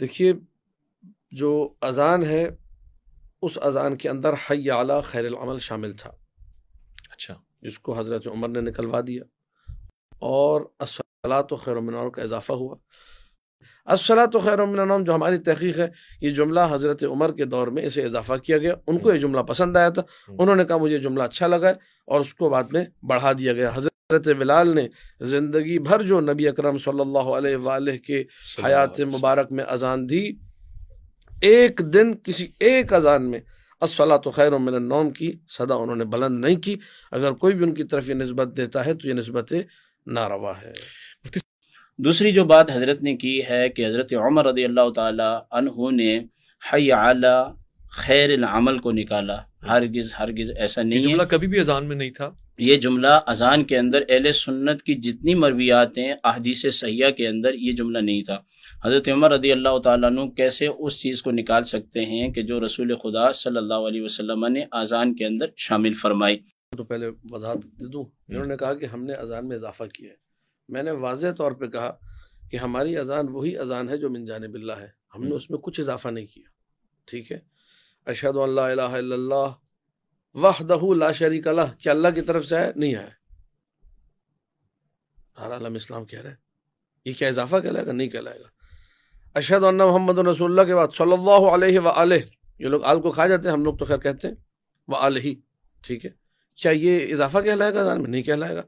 دیکھیے جو اذان ہے اس اذان کے اندر حی اعلیٰ خیر العمل شامل تھا اچھا جس کو حضرت عمر نے نکلوا دیا اور اسلاۃ و خیر المنان کا اضافہ ہوا اسلاۃ و خیر المین جو ہماری تحقیق ہے یہ جملہ حضرت عمر کے دور میں اسے اضافہ کیا گیا ان کو یہ جملہ پسند آیا تھا انہوں نے کہا مجھے جملہ اچھا لگا ہے اور اس کو بعد میں بڑھا دیا گیا حضرت حضرت بلال نے زندگی بھر جو نبی اکرم صلی اللہ علیہ وآلہ کے حیات مبارک میں دی ایک ایک دن کسی میں خیر من النوم کی صدا انہوں نے بلند نہیں کی اگر کوئی بھی ان کی طرف یہ نسبت دیتا ہے تو یہ نسبت ناروا ہے دوسری جو بات حضرت نے کی ہے کہ حضرت عمر رضی اللہ تعالی عنہ نے حی علی خیر العمل کو نکالا ہرگز ہرگز ایسا نہیں جملہ کبھی بھی اذان میں نہیں تھا یہ جملہ اذان کے اندر اہل سنت کی جتنی مرویات ہیں سیاح کے اندر یہ جملہ نہیں تھا حضرت عمر رضی اللہ تعالیٰ عنہ کیسے اس چیز کو نکال سکتے ہیں کہ جو رسول خدا صلی اللہ علیہ وسلم نے ازان کے اندر شامل فرمائی تو پہلے وضاحت دے دوں انہوں نے کہا کہ ہم نے اذان میں اضافہ کیا ہے میں نے واضح طور پہ کہا کہ ہماری اذان وہی اذان ہے جو من جانب اللہ ہے ہم نے اس میں کچھ اضافہ نہیں کیا ٹھیک ہے اشد اللہ الہ الا اللہ وحدہ لا شریک اللہ کیا اللہ کی طرف سے ہے نہیں آیا کہہ رہے یہ کیا اضافہ کہلائے گا نہیں کہلائے گا اشد اللہ محمد رسول اللہ کے بعد صلی اللہ علیہ و یہ لوگ آل کو کھا جاتے ہیں ہم لوگ تو خیر کہتے ہیں وہ علیہ ٹھیک ہے کیا یہ اضافہ کہلائے گا نہیں کہلائے گا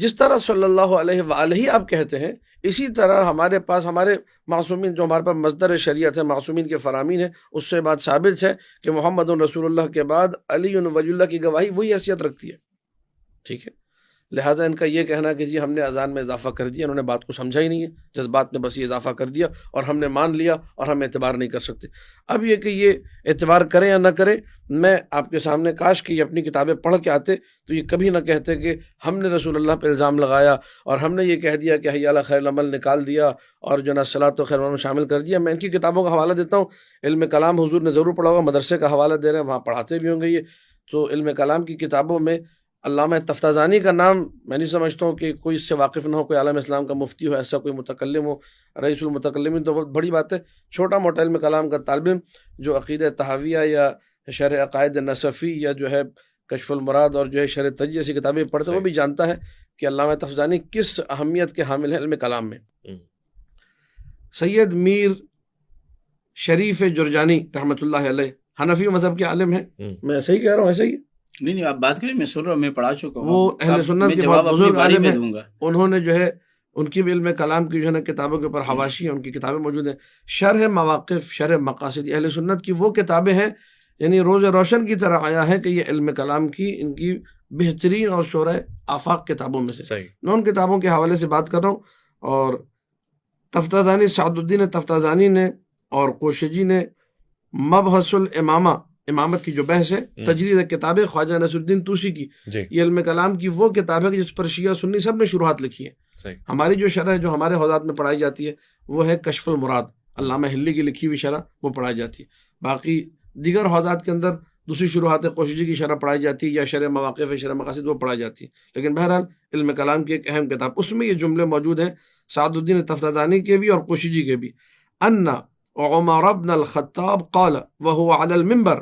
جس طرح صلی اللہ علیہ وآلہ آپ کہتے ہیں اسی طرح ہمارے پاس ہمارے معصومین جو ہمارے پاس مزدر شریعت ہے معصومین کے فرامین ہیں اس سے بات ثابت ہے کہ محمد الرسول اللہ کے بعد علی ولی اللہ کی گواہی وہی حیثیت رکھتی ہے ٹھیک ہے لہٰذا ان کا یہ کہنا کہ جی ہم نے اذان میں اضافہ کر دیا انہوں نے بات کو سمجھا ہی نہیں ہے جذبات میں بس یہ اضافہ کر دیا اور ہم نے مان لیا اور ہم اعتبار نہیں کر سکتے اب یہ کہ یہ اعتبار کریں یا نہ کریں میں آپ کے سامنے کاش کی یہ اپنی کتابیں پڑھ کے آتے تو یہ کبھی نہ کہتے کہ ہم نے رسول اللہ پہ الزام لگایا اور ہم نے یہ کہہ دیا کہ حیا اللہ خیر العمل نکال دیا اور جو نا صلاح و خیر العمل شامل کر دیا میں ان کی کتابوں کا حوالہ دیتا ہوں علم کلام حضور نے ضرور پڑھا ہوگا مدرسے کا حوالہ دے رہے ہیں وہاں پڑھاتے بھی ہوں گے یہ تو علم کلام کی کتابوں میں علامہ تفتازانی کا نام میں نہیں سمجھتا ہوں کہ کوئی اس سے واقف نہ ہو کوئی عالم اسلام کا مفتی ہو ایسا کوئی متکلم ہو رئیس المتکلمین تو بہت بڑی بات ہے چھوٹا موٹا علم کلام کا طالب جو عقیدہ تحاویہ یا شرع عقائد نصفی یا جو ہے کشف المراد اور جو ہے شرع تجی جیسی کتابیں ہے وہ بھی جانتا ہے کہ علامہ تفزانی کس اہمیت کے حامل علم کلام میں سید میر شریف جرجانی رحمۃ اللہ علیہ حنفی مذہب کے عالم ہیں میں صحیح ہی کہہ رہا ہوں ایسے ہی نہیں نہیں آپ بات کریں میں سن رہا ہوں میں پڑھا چکا ہوں وہ اہل سنت کے بہت بزرگ انہوں نے جو ہے ان کی بھی علم کلام کی جو ہے نا کتابوں کے اوپر حواشی ہیں ان کی کتابیں موجود ہیں شرح مواقف شرح مقاصد اہل سنت کی وہ کتابیں ہیں یعنی روز روشن کی طرح آیا ہے کہ یہ علم کلام کی ان کی بہترین اور شعر آفاق کتابوں میں سے میں ان کتابوں کے حوالے سے بات کر رہا ہوں اور تفتازانی سعد الدین تفتازانی نے اور کوشجی نے مبحث الامامہ امامت کی جو بحث ہے تجرید کتابیں خواجہ نصر الدین توسی کی جی. یہ علم کلام کی وہ کتاب ہے جس پر شیعہ سنی سب نے شروعات لکھی ہے ہماری جو شرح جو ہمارے حوضات میں پڑھائی جاتی ہے وہ ہے کشف المراد علامہ لکھی ہوئی شرح وہ پڑھائی جاتی ہے باقی دیگر حوضات کے اندر دوسری شروعات کوششی کی شرح پڑھائی جاتی ہے یا شرح مواقف شرح مقاصد وہ پڑھائی جاتی ہے لیکن بہرحال علم کلام کی ایک اہم کتاب اس میں یہ جملے موجود ہیں سعد الدین تفرادانی کے بھی اور کوششی کے بھی انا علی المنبر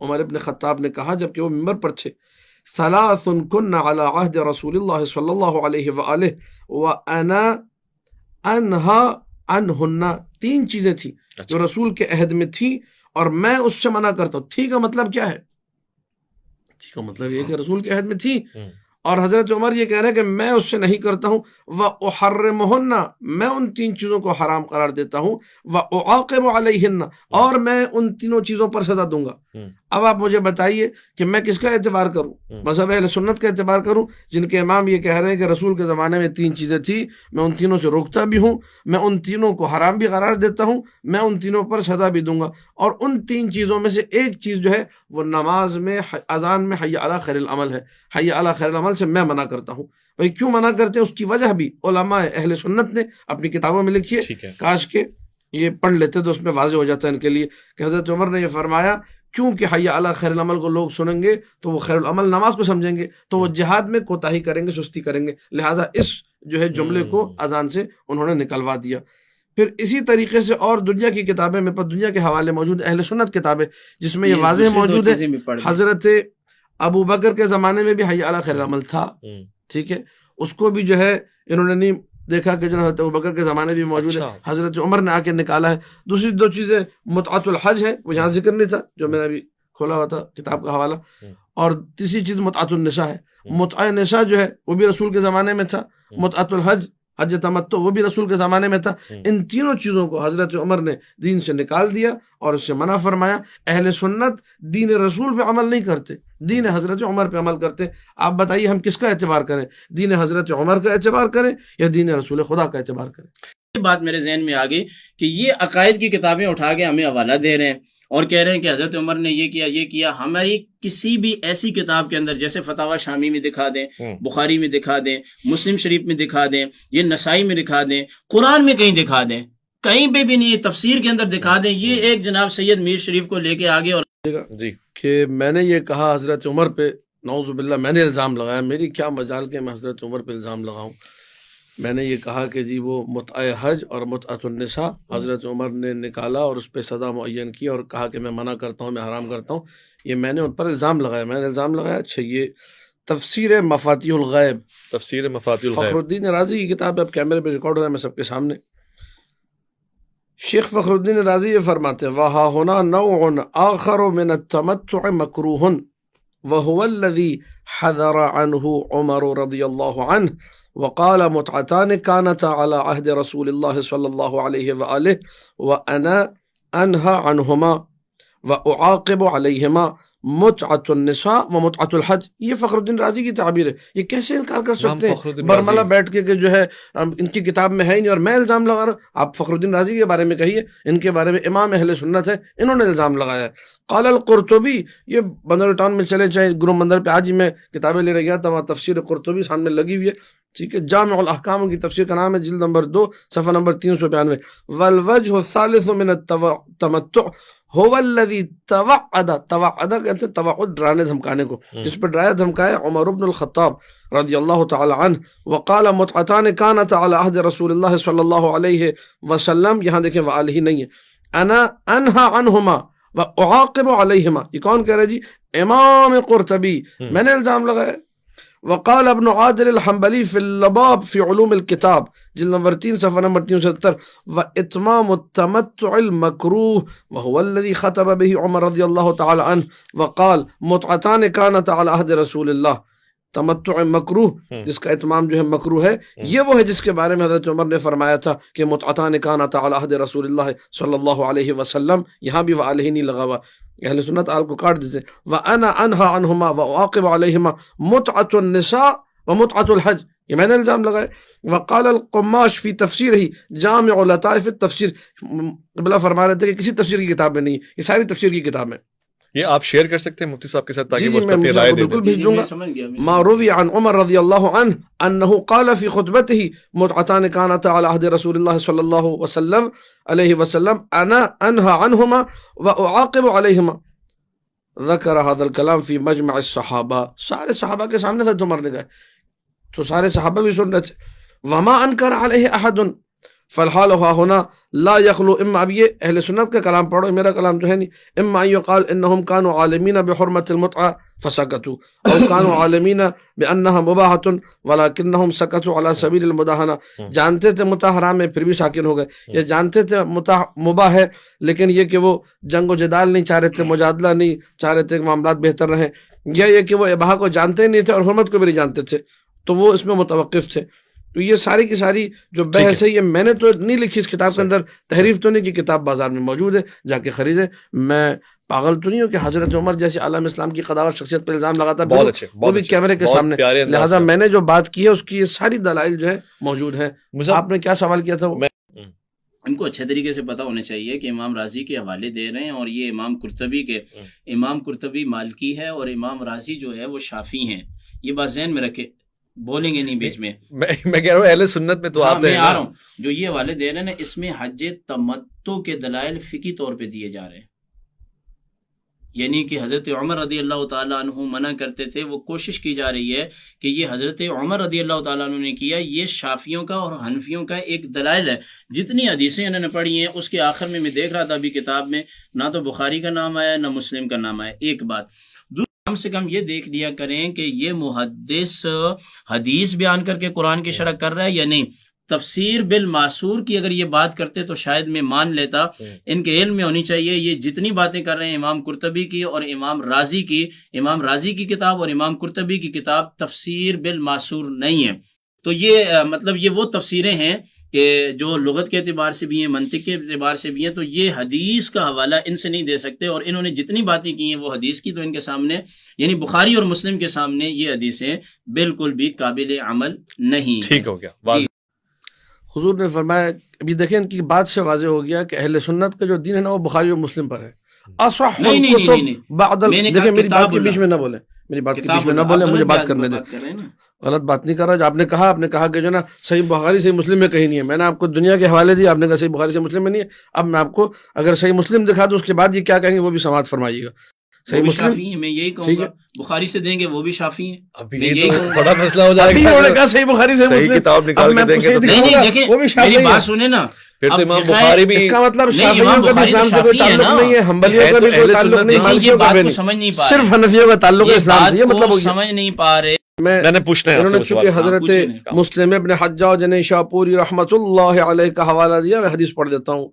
عمر ابن خطاب نے کہا جب کہ وہ ممبر پر تھے ثلاث کن علی عہد رسول اللہ صلی اللہ علیہ وآلہ وانا انہا انہن تین چیزیں تھیں جو اچھا۔ رسول کے عہد میں تھی اور میں اس سے منع کرتا ہوں تھی کا مطلب کیا ہے تھی کا مطلب یہ کہ ہاں۔ رسول کے عہد میں تھی اور حضرت عمر یہ کہہ رہے ہیں کہ میں اس سے نہیں کرتا ہوں وہ احر میں ان تین چیزوں کو حرام قرار دیتا ہوں وہ اوقب علیہ اور میں ان تینوں چیزوں پر سزا دوں گا اب آپ مجھے بتائیے کہ میں کس کا اعتبار کروں مذہب اہل سنت کا اعتبار کروں جن کے امام یہ کہہ رہے ہیں کہ رسول کے زمانے میں تین چیزیں تھیں میں ان تینوں سے روکتا بھی ہوں میں ان تینوں کو حرام بھی قرار دیتا ہوں میں ان تینوں پر سزا بھی دوں گا اور ان تین چیزوں میں سے ایک چیز جو ہے وہ نماز میں اذان میں حیا اعلیٰ خیر العمل ہے حیا اعلیٰ خیر العمل سے میں منع کرتا ہوں بھائی کیوں منع کرتے ہیں اس کی وجہ بھی علماء اہل سنت نے اپنی کتابوں میں ہے کاش کے یہ پڑھ لیتے تو اس میں واضح ہو جاتا ہے ان کے لیے کہ حضرت عمر نے یہ فرمایا کیونکہ حیا اللہ خیر العمل کو لوگ سنیں گے تو وہ خیر العمل نماز کو سمجھیں گے تو وہ ہاں۔ جہاد میں کوتاہی کریں گے سستی کریں گے لہٰذا اس جو ہے جملے ہاں۔ کو اذان سے انہوں نے نکلوا دیا پھر اسی طریقے سے اور دنیا کی کتابیں میں پر دنیا کے حوالے موجود اہل سنت کتابیں جس میں یہ واضح موجود ہے حضرت ابو بکر کے زمانے میں بھی حیا اللہ خیر العمل تھا ہاں۔ ٹھیک ہے اس کو بھی جو ہے انہوں نے نہیں دیکھا کہ جو حضرت بکر کے زمانے بھی موجود ہے اچھا۔ حضرت عمر نے آ کے نکالا ہے دوسری دو چیزیں متعت متعط الحج ہے وہ یہاں ذکر نہیں تھا جو میں نے بھی کھولا ہوا تھا کتاب کا حوالہ اور تیسری چیز متعط النساء ہے متعینشا جو ہے وہ بھی رسول کے زمانے میں تھا الحج حج تمت تو وہ بھی رسول کے زمانے میں تھا ان تینوں چیزوں کو حضرت عمر نے دین سے نکال دیا اور اس سے منع فرمایا اہل سنت دین رسول پہ عمل نہیں کرتے دین حضرت عمر پہ عمل کرتے آپ بتائیے ہم کس کا اعتبار کریں دین حضرت عمر کا اعتبار کریں یا دین رسول خدا کا اعتبار کریں یہ بات میرے ذہن میں آ گئی کہ یہ عقائد کی کتابیں اٹھا کے ہمیں حوالہ دے رہے ہیں اور کہہ رہے ہیں کہ حضرت عمر نے یہ کیا یہ کیا ہماری کسی بھی ایسی کتاب کے اندر جیسے فتح شامی میں دکھا دیں بخاری میں دکھا دیں مسلم شریف میں دکھا دیں یہ نسائی میں دکھا دیں قرآن میں کہیں دکھا دیں کہیں پہ بھی نہیں یہ تفسیر کے اندر دکھا دیں یہ ایک جناب سید میر شریف کو لے کے آگے اور جی کہ میں نے یہ کہا حضرت عمر پہ نوز میں نے الزام لگایا میری کیا مجال کے میں حضرت عمر پہ الزام لگاؤں میں نے یہ کہا کہ جی وہ متع حج اور متعۃ النساء حضرت عمر نے نکالا اور اس پہ سزا معین کی اور کہا کہ میں منع کرتا ہوں میں حرام کرتا ہوں یہ میں نے ان پر الزام لگایا میں نے الزام لگایا اچھا یہ تفسیر مفاتی الغیب تفسیر مفاتی الغیب فخر الدین راضی کی کتاب اب کیمرے پہ ریکارڈ ہو رہا ہے میں سب کے سامنے شیخ فخر الدین راضی یہ فرماتے ہیں ہونا آخر وهو الذي حذر عنه عمر رضي الله عنه وقال متعتان كانتا على عهد رسول الله صلى الله عليه وآله وأنا أنهى عنهما وأعاقب عليهما متعت النساء و متعت الحج یہ فخر الدین رازی کی تعبیر ہے یہ کیسے انکار کر سکتے ہیں برملہ بیٹھ کے کہ جو ہے ان کی کتاب میں ہے ہی نہیں اور میں الزام لگا رہا ہوں آپ فخر الدین رازی کے بارے میں کہیے ان کے بارے میں امام اہل سنت ہے انہوں نے الزام لگایا ہے قال القرطبی یہ بندر ٹاؤن میں چلے چاہے گرو مندر پہ آج ہی میں کتابیں لینے گیا تھا وہاں تفسیر قرطبی سامنے لگی ہوئی ہے ٹھیک ہے جامع الاحکام کی تفسیر کا نام ہے جلد نمبر دو صفحہ نمبر تین سو بانوے والوجہ الثالث من التمتع ہوی توعدہ توعدہ کہتے ہیں توعد ڈرانے دھمکانے کو جس پہ ڈرایا دھمکایا عمر بن الخطاب رضی اللہ تعالی عنہ وقال متعطان کانت علی عہد رسول اللہ صلی اللہ علیہ وسلم یہاں دیکھیں وعالہ نہیں ہے انا انہا عنہما و اعاقب علیہما یہ کون کہہ رہے جی امام قرطبی میں نے الزام لگایا وقال ابن عادل الحنبلی فی فی اللباب علوم الكتاب جل نمبر تین صفحہ نمبر تین سو ستر و اتماح و خطبی عمر رضی اللہ تعالی عنہ وقال عن وکال متعطان کانت رسول اللہ تمتع مکروح جس کا اتمام جو ہے مکروح ہے یہ وہ ہے جس کے بارے میں حضرت عمر نے فرمایا تھا کہ متعطان کانا تعالی عہد رسول اللہ صلی اللہ علیہ وسلم یہاں بھی وہ علیہ نہیں لگا ہوا اہل سنت آل کو کاٹ دیتے وَأَنَا أَنْهَا عَنْهُمَا وَأُعَاقِبَ عَلَيْهِمَا مُتْعَةُ النِّسَاء وَمُتْعَةُ الحج یہ میں نے الزام لگائے وقال القماش فی تفسیر ہی جامع لطائف تفسیر قبلہ فرما رہے تھے کہ کسی تفسیر کی کتاب میں نہیں یہ ساری تفسیر کی کتاب ہے یہ آپ شیئر کر سکتے ہیں مفتی صاحب کے ساتھ تاکہ جی، جی، وہ اس پر رائے دے بالکل بھیج جی، دوں گا عن عمر رضی اللہ عنہ قال خطبته متعتان رسول وسلم وسلم انا ذکر هذا الكلام مجمع الصحابہ سارے صحابہ کے سامنے تھا نے گئے تو سارے صحابہ بھی سن رہے تھے وما احد فلحال ہوا ہونا لا یخلو اما اب یہ اہل سنت کا کلام پڑھو میرا کلام تو ہے نہیں اما قال انہم کانو کانو عالمین عالمین بحرمت فسکتو او ولیکنہم سکتو علی سبیل عالمینہ جانتے تھے حرام میں پھر بھی ساکن ہو گئے یہ جانتے تھے مباح ہے لیکن یہ کہ وہ جنگ و جدال نہیں چاہ رہے تھے مجادلہ نہیں چاہ رہے تھے کہ معاملات بہتر رہیں یہ کہ وہ اباہ کو جانتے نہیں تھے اور حرمت کو بھی نہیں جانتے تھے تو وہ اس میں متوقف تھے تو یہ ساری کی ساری جو بحث ہے یہ میں نے تو نہیں لکھی اس کتاب کے اندر تحریف تو نہیں کی کتاب بازار میں موجود ہے جا کے خریدے میں پاگل تو نہیں ہوں کہ حضرت عمر جیسے عالم اسلام کی قداوت شخصیت پر الزام لگاتا ہے وہ بھی کیمرے کے سامنے لہٰذا میں نے جو بات کی ہے اس کی یہ ساری دلائل جو ہے موجود ہیں آپ نے کیا سوال کیا تھا ان کو اچھے طریقے سے پتا ہونا چاہیے کہ امام راضی کے حوالے دے رہے ہیں اور یہ امام کرتبی کے امام کرتبی مالکی ہے اور امام راضی جو ہے وہ شافی ہیں یہ بات ذہن میں رکھے بولیں گے نہیں بیچ میں میں کہہ رہا ہوں اہل سنت میں تو آپ ہاں، آ رہا ہوں جو یہ والے دے رہے ہیں اس میں حج تمتو کے دلائل فقی طور پہ دیے جا رہے ہیں یعنی کہ حضرت عمر رضی اللہ تعالیٰ عنہ منع کرتے تھے وہ کوشش کی جا رہی ہے کہ یہ حضرت عمر رضی اللہ تعالیٰ عنہ نے کیا یہ شافیوں کا اور حنفیوں کا ایک دلائل ہے جتنی حدیثیں انہوں نے پڑھی ہیں اس کے آخر میں میں دیکھ رہا تھا ابھی کتاب میں نہ تو بخاری کا نام آیا نہ مسلم کا نام آیا ایک بات دو کم سے کم یہ دیکھ لیا کریں کہ یہ محدث حدیث بیان کر کے قرآن کی شرح کر رہا ہے یا نہیں تفسیر بالماسور کی اگر یہ بات کرتے تو شاید میں مان لیتا ان کے علم میں ہونی چاہیے یہ جتنی باتیں کر رہے ہیں امام کرتبی کی اور امام راضی کی امام راضی کی کتاب اور امام کرتبی کی کتاب تفسیر بالماسور نہیں ہے تو یہ مطلب یہ وہ تفسیریں ہیں کہ جو لغت کے اعتبار سے بھی ہیں منطق کے اعتبار سے بھی ہیں تو یہ حدیث کا حوالہ ان سے نہیں دے سکتے اور انہوں نے جتنی باتیں کی ہیں وہ حدیث کی تو ان کے سامنے یعنی بخاری اور مسلم کے سامنے یہ حدیثیں بالکل بھی قابل عمل نہیں ٹھیک ہو گیا جی۔ حضور نے فرمایا ابھی دیکھیں ان کی بات سے واضح ہو گیا کہ اہل سنت کا جو دین ہے نا وہ بخاری اور مسلم پر ہے میری بات کے بیچ میں نہ بولیں بولیں میری بات بات کے بیچ میں نہ مجھے کرنے دیں غلط بات نہیں کر رہا جو آپ نے کہا آپ نے کہا کہ جو نا صحیح بخاری صحیح مسلم میں کہیں نہیں ہے میں نے آپ کو دنیا کے حوالے دی آپ نے کہا صحیح بخاری صحیح مسلم میں نہیں ہے اب میں آپ کو اگر صحیح مسلم دکھا دوں اس کے بعد یہ کیا کہیں گے وہ بھی سماعت فرمائیے گا صحیح مسلم بخاری سے دیں گے وہ بھی شافی ہے مطلب کا بھی یہ مطلب سمجھ نہیں پا رہے میں نے پوچھنا ہے انہوں نے چونکہ حضرت ہاں، مسلم ابن حجاج نے شاہ پوری رحمت اللہ علیہ کا حوالہ دیا میں حدیث پڑھ دیتا ہوں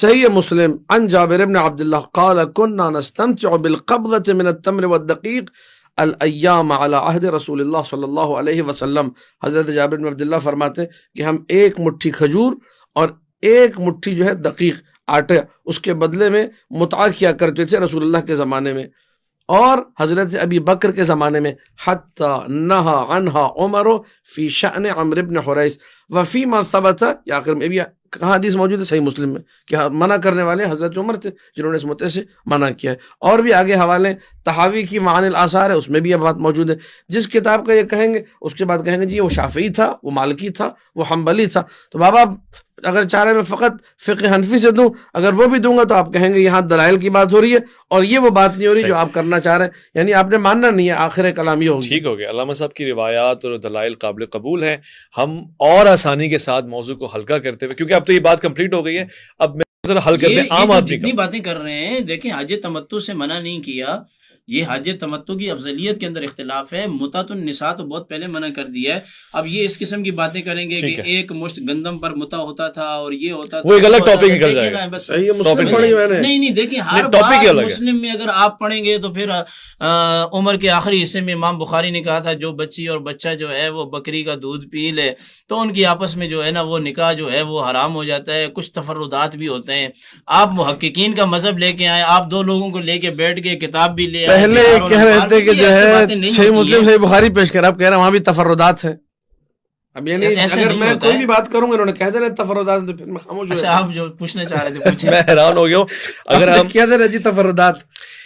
صحیح مسلم عن جابر ابن عبداللہ قال کننا نستمتع بالقبضة من التمر والدقیق الایام على عہد رسول اللہ صلی اللہ علیہ وسلم حضرت جابر ابن عبداللہ فرماتے ہیں کہ ہم ایک مٹھی کھجور اور ایک مٹھی جو ہے دقیق آٹے اس کے بدلے میں متعا کیا کرتے تھے رسول اللہ کے زمانے میں اور حضرت ابی بکر کے زمانے میں حتی نہا عنہا عمر فی شأن عمر حریس وفی ما ثبت یا آخر میں کہاں حدیث موجود ہے صحیح مسلم میں کہ منع کرنے والے حضرت عمر تھے جنہوں نے اس مطلب منع کیا ہے اور بھی آگے حوالے تحاوی کی مان الاثار ہے اس میں بھی یہ بات موجود ہے جس کتاب کا یہ کہیں گے اس کے بعد کہیں گے جی وہ شافعی تھا وہ مالکی تھا وہ حنبلی تھا تو بابا اگر چاہ رہے میں فقط فقہ حنفی سے دوں اگر وہ بھی دوں گا تو آپ کہیں گے یہاں دلائل کی بات ہو رہی ہے اور یہ وہ بات نہیں ہو رہی جو آپ کرنا چاہ رہے ہیں یعنی آپ نے ماننا نہیں ہے آخر کلام یہ ہوگی ٹھیک ہو گیا علامہ صاحب کی روایات اور دلائل قابل قبول ہیں ہم اور آسانی کے ساتھ موضوع کو ہلکا کرتے ہوئے کیونکہ اب تو یہ بات کمپلیٹ ہو گئی ہے اب میں دیں عام آدمی باتیں کر رہے ہیں دیکھیں آج تمتو سے منع نہیں کیا یہ حج تمتو کی افضلیت کے اندر اختلاف ہے متعت النساء تو بہت پہلے منع کر دیا ہے اب یہ اس قسم کی باتیں کریں گے کہ ایک مشت گندم پر متا ہوتا تھا اور یہ ہوتا تھا وہ ایک الگ ٹاپک نکل جائے گا نہیں نہیں دیکھیں ہر بات مسلم میں اگر آپ پڑھیں گے تو پھر عمر کے آخری حصے میں امام بخاری نے کہا تھا جو بچی اور بچہ جو ہے وہ بکری کا دودھ پی لے تو ان کی آپس میں جو ہے نا وہ نکاح جو ہے وہ حرام ہو جاتا ہے کچھ تفردات بھی ہوتے ہیں آپ محققین کا مذہب لے کے آئے آپ دو لوگوں کو لے کے بیٹھ کے کتاب بھی لے آئے پہلے کہہ رہے تھے کہ جو ہے صحیح مسلم صحیح بخاری پیش کر آپ کہہ رہے ہیں وہاں بھی تفردات ہیں اب یعنی اگر میں کوئی بھی بات کروں گا انہوں نے کہہ دے رہے تفردات تو پھر میں خاموش ہو اچھا، آپ جو پوچھنے چاہ رہے تھے میں حیران ہو گیا ہوں اگر آپ کہہ دے رہے جی تفردات